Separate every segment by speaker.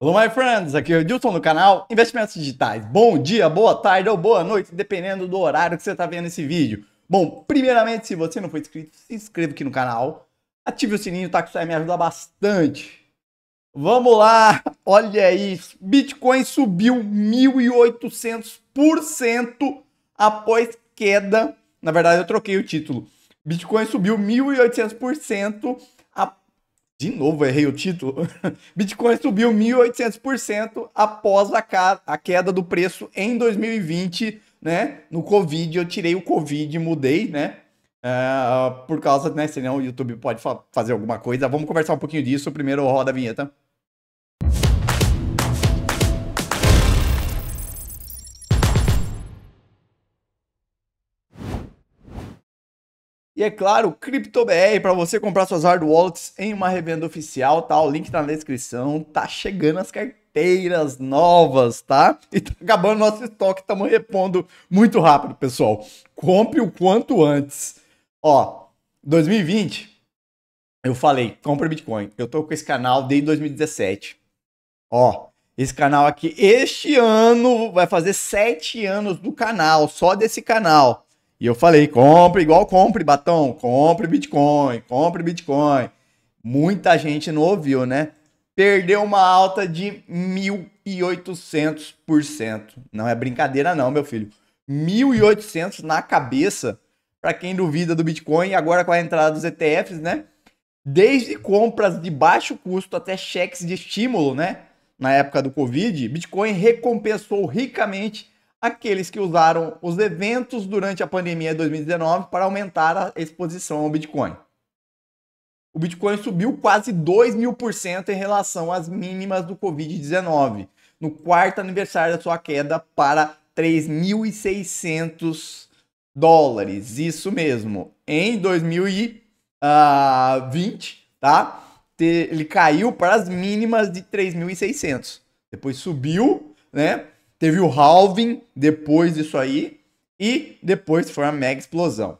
Speaker 1: Olá, my friends! Aqui é o Dilton do canal Investimentos Digitais. Bom dia, boa tarde ou boa noite, dependendo do horário que você está vendo esse vídeo. Bom, primeiramente, se você não for inscrito, se inscreva aqui no canal. Ative o sininho, tá? Que isso aí me ajuda bastante. Vamos lá! Olha isso! Bitcoin subiu 1.800% após queda. Na verdade, eu troquei o título. Bitcoin subiu 1.800% de novo, errei o título. Bitcoin subiu 1.800% após a, a queda do preço em 2020, né? No Covid, eu tirei o Covid e mudei, né? Uh, por causa, né? Senão o YouTube pode fa fazer alguma coisa. Vamos conversar um pouquinho disso. Primeiro, roda a vinheta. E é claro, CryptoBR para você comprar suas hard wallets em uma revenda oficial, tá? O link tá na descrição. Tá chegando as carteiras novas, tá? E tá acabando nosso estoque, estamos repondo muito rápido, pessoal. Compre o quanto antes. Ó, 2020, eu falei, compra Bitcoin. Eu tô com esse canal desde 2017. Ó, esse canal aqui, este ano vai fazer sete anos do canal, só desse canal. E eu falei, compre, igual compre batom, compre Bitcoin, compre Bitcoin. Muita gente não ouviu, né? Perdeu uma alta de 1.800%. Não é brincadeira não, meu filho. 1.800 na cabeça para quem duvida do Bitcoin agora com a entrada dos ETFs, né? Desde compras de baixo custo até cheques de estímulo, né? Na época do Covid, Bitcoin recompensou ricamente aqueles que usaram os eventos durante a pandemia de 2019 para aumentar a exposição ao Bitcoin. O Bitcoin subiu quase 2 mil por cento em relação às mínimas do Covid-19, no quarto aniversário da sua queda para 3.600 dólares. Isso mesmo, em 2020, tá? Ele caiu para as mínimas de 3.600. Depois subiu, né? Teve o halving depois disso aí e depois foi uma mega explosão.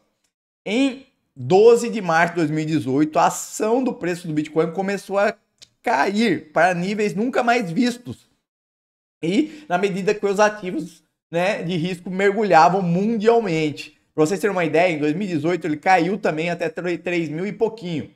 Speaker 1: Em 12 de março de 2018, a ação do preço do Bitcoin começou a cair para níveis nunca mais vistos. E na medida que os ativos né, de risco mergulhavam mundialmente. Para vocês terem uma ideia, em 2018 ele caiu também até 3 mil e pouquinho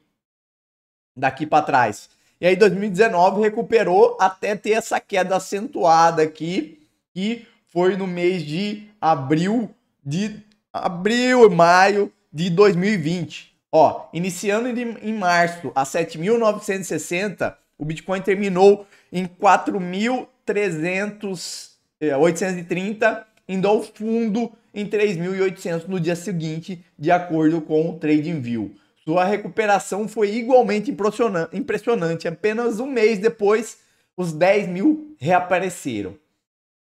Speaker 1: daqui para trás. E aí 2019 recuperou até ter essa queda acentuada aqui que foi no mês de abril de abril e maio de 2020. Ó, iniciando em março a 7.960, o Bitcoin terminou em 4.330, é, indo ao fundo em 3.800 no dia seguinte, de acordo com o TradingView. Sua recuperação foi igualmente impressionante, apenas um mês depois, os 10 mil reapareceram.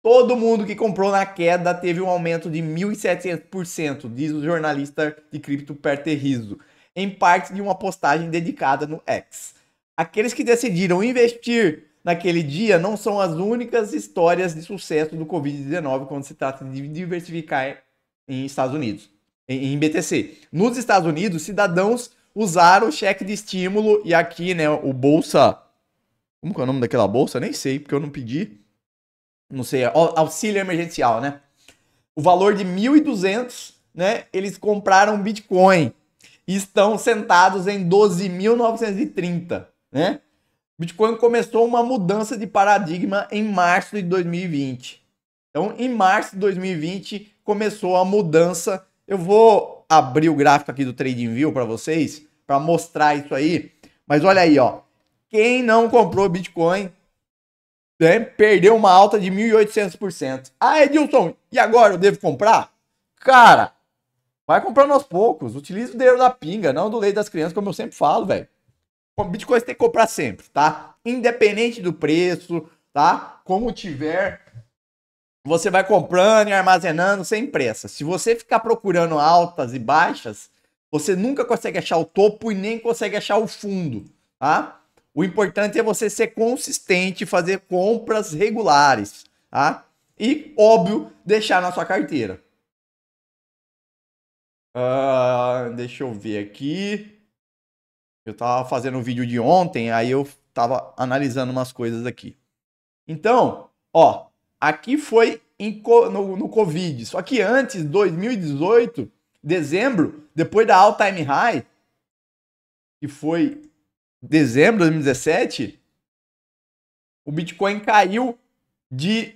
Speaker 1: Todo mundo que comprou na queda teve um aumento de 1.700%, diz o jornalista de cripto Perterriso, em parte de uma postagem dedicada no X. Aqueles que decidiram investir naquele dia não são as únicas histórias de sucesso do Covid-19 quando se trata de diversificar em Estados Unidos, em BTC. Nos Estados Unidos, cidadãos usaram o cheque de estímulo e aqui, né, o Bolsa. Como é o nome daquela bolsa? Nem sei, porque eu não pedi não sei, auxílio emergencial, né? O valor de 1.200, né? Eles compraram Bitcoin e estão sentados em 12.930, né? Bitcoin começou uma mudança de paradigma em março de 2020. Então, em março de 2020 começou a mudança. Eu vou abrir o gráfico aqui do TradingView para vocês para mostrar isso aí. Mas olha aí, ó. Quem não comprou Bitcoin né, perdeu uma alta de 1.800%. Ah, Edilson, e agora eu devo comprar? Cara, vai comprando aos poucos. Utilize o dinheiro da pinga, não do leite das crianças, como eu sempre falo, velho. Bitcoin você tem que comprar sempre, tá? Independente do preço, tá? Como tiver, você vai comprando e armazenando sem pressa. Se você ficar procurando altas e baixas, você nunca consegue achar o topo e nem consegue achar o fundo, tá? O importante é você ser consistente, fazer compras regulares, tá? E, óbvio, deixar na sua carteira. Uh, deixa eu ver aqui. Eu tava fazendo um vídeo de ontem, aí eu tava analisando umas coisas aqui. Então, ó, aqui foi em, no, no Covid. Só que antes, 2018, dezembro, depois da all time high, que foi dezembro de 2017, o Bitcoin caiu de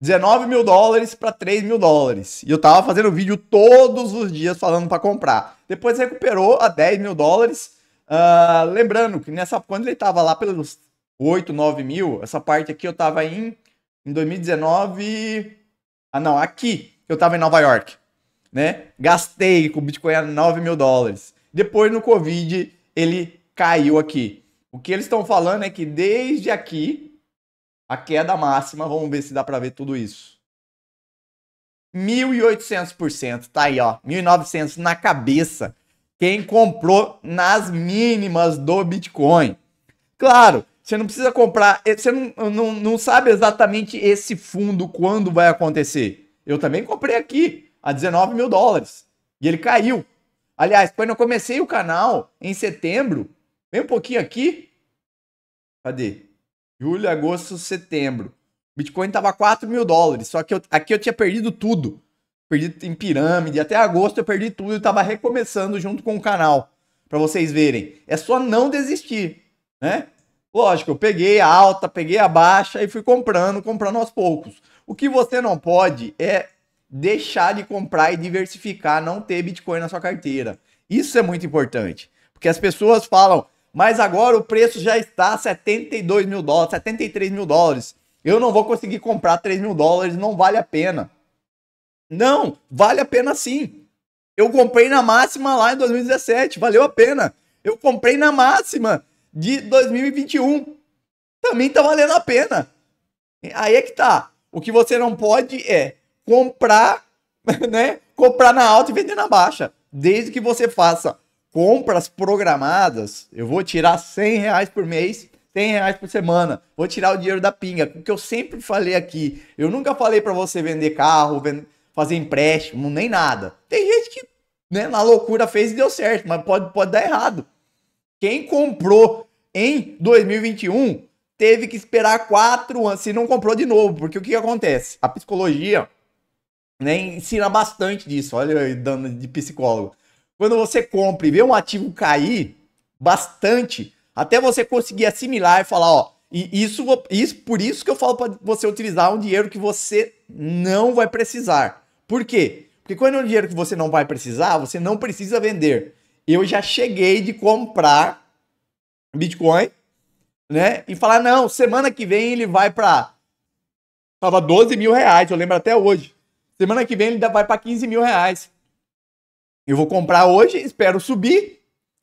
Speaker 1: 19 mil dólares para 3 mil dólares. E eu tava fazendo vídeo todos os dias falando para comprar. Depois recuperou a 10 mil dólares. Uh, lembrando que nessa quando ele tava lá pelos 8, 9 mil, essa parte aqui eu tava em, em 2019. Ah, não, aqui eu tava em Nova York. Né? Gastei com o Bitcoin a 9 mil dólares. Depois no Covid ele caiu aqui. O que eles estão falando é que desde aqui, a queda máxima, vamos ver se dá para ver tudo isso. 1.800%, tá aí, ó. 1.900 na cabeça. Quem comprou nas mínimas do Bitcoin. Claro, você não precisa comprar, eh, você não, não, não sabe exatamente esse fundo quando vai acontecer. Eu também comprei aqui, a 19 mil dólares. E ele caiu. Aliás, quando eu comecei o canal, em setembro, Vem um pouquinho aqui. Cadê? Julho, agosto, setembro. Bitcoin tava 4 mil dólares. Só que eu, aqui eu tinha perdido tudo. Perdi em pirâmide. Até agosto eu perdi tudo e tava recomeçando junto com o canal. para vocês verem. É só não desistir, né? Lógico, eu peguei a alta, peguei a baixa e fui comprando, comprando aos poucos. O que você não pode é deixar de comprar e diversificar, não ter Bitcoin na sua carteira. Isso é muito importante. Porque as pessoas falam, mas agora o preço já está 72 mil dólares, 73 mil dólares. Eu não vou conseguir comprar 3 mil dólares, não vale a pena. Não, vale a pena sim. Eu comprei na máxima lá em 2017, valeu a pena. Eu comprei na máxima de 2021. Também tá valendo a pena. Aí é que tá. O que você não pode é comprar, né? Comprar na alta e vender na baixa. Desde que você faça compras programadas, eu vou tirar 100 reais por mês, 100 reais por semana, vou tirar o dinheiro da pinga, porque eu sempre falei aqui, eu nunca falei para você vender carro, vender fazer empréstimo, nem nada. Tem gente que né, na loucura fez e deu certo, mas pode, pode dar errado. Quem comprou em 2021 teve que esperar quatro anos, se não comprou de novo, porque o que, que acontece? A psicologia né, ensina bastante disso, olha eu dando de psicólogo quando você compra e vê um ativo cair bastante, até você conseguir assimilar e falar, ó, e isso, isso por isso que eu falo para você utilizar um dinheiro que você não vai precisar. Por quê? Porque quando é um dinheiro que você não vai precisar, você não precisa vender. Eu já cheguei de comprar Bitcoin, né? E falar, não, semana que vem ele vai para Tava 12 mil reais, eu lembro até hoje. Semana que vem ele vai para 15 mil reais. Eu vou comprar hoje, espero subir,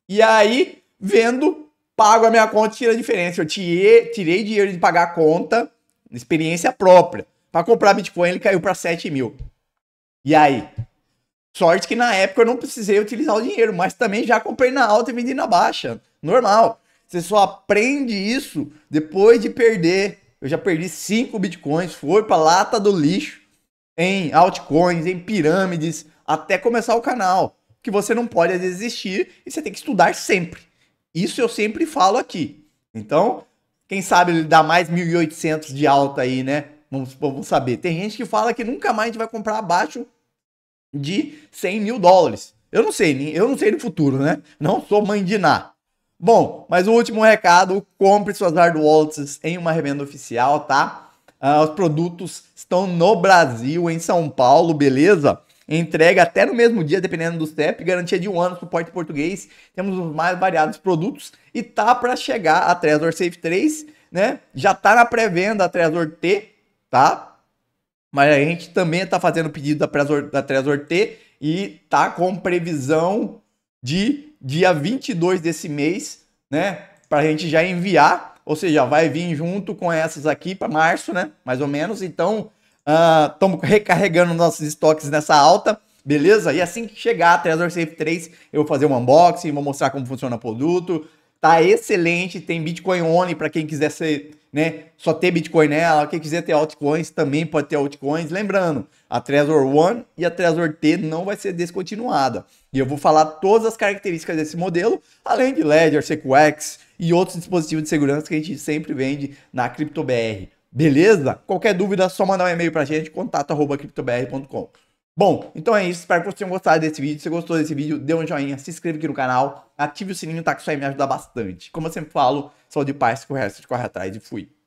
Speaker 1: e aí vendo, pago a minha conta e tira a diferença. Eu tirei, tirei dinheiro de pagar a conta, experiência própria. Para comprar Bitcoin, ele caiu para 7 mil. E aí? Sorte que na época eu não precisei utilizar o dinheiro, mas também já comprei na alta e vendi na baixa. Normal. Você só aprende isso depois de perder. Eu já perdi 5 bitcoins, foi para lata do lixo em altcoins, em pirâmides, até começar o canal, que você não pode desistir e você tem que estudar sempre. Isso eu sempre falo aqui. Então, quem sabe ele dá mais 1.800 de alta aí, né? Vamos, vamos saber. Tem gente que fala que nunca mais a gente vai comprar abaixo de 100 mil dólares. Eu não sei, eu não sei no futuro, né? Não sou mãe de nada. Bom, mas o último recado, compre suas hard wallets em uma revenda oficial, tá? Ah, os produtos estão no Brasil, em São Paulo, beleza? entrega até no mesmo dia, dependendo do CEP, garantia de um ano, suporte português, temos os mais variados produtos e tá para chegar a Trezor Safe 3, né? Já tá na pré-venda a Trezor T, tá? Mas a gente também tá fazendo pedido da Trezor, da Trezor T e tá com previsão de dia 22 desse mês, né? para a gente já enviar, ou seja, vai vir junto com essas aqui para março, né? Mais ou menos. Então, Estamos ah, uh, recarregando nossos estoques nessa alta, beleza? E assim que chegar a Trezor Safe 3, eu vou fazer um unboxing, vou mostrar como funciona o produto. Tá excelente, tem Bitcoin Only para quem quiser ser, né, só ter Bitcoin nela. Quem quiser ter altcoins também pode ter altcoins. Lembrando, a Trezor One e a Trezor T não vai ser descontinuada. E eu vou falar todas as características desse modelo, além de Ledger, CQX e outros dispositivos de segurança que a gente sempre vende na CryptoBR. Beleza? Qualquer dúvida, só mandar um e-mail pra gente, contato.criptobr.com. Bom, então é isso. Espero que vocês tenham gostado desse vídeo. Se gostou desse vídeo, dê um joinha, se inscreva aqui no canal, ative o sininho, tá? Que isso aí me ajuda bastante. Como eu sempre falo, saúde de paz, que o resto de corre atrás e fui.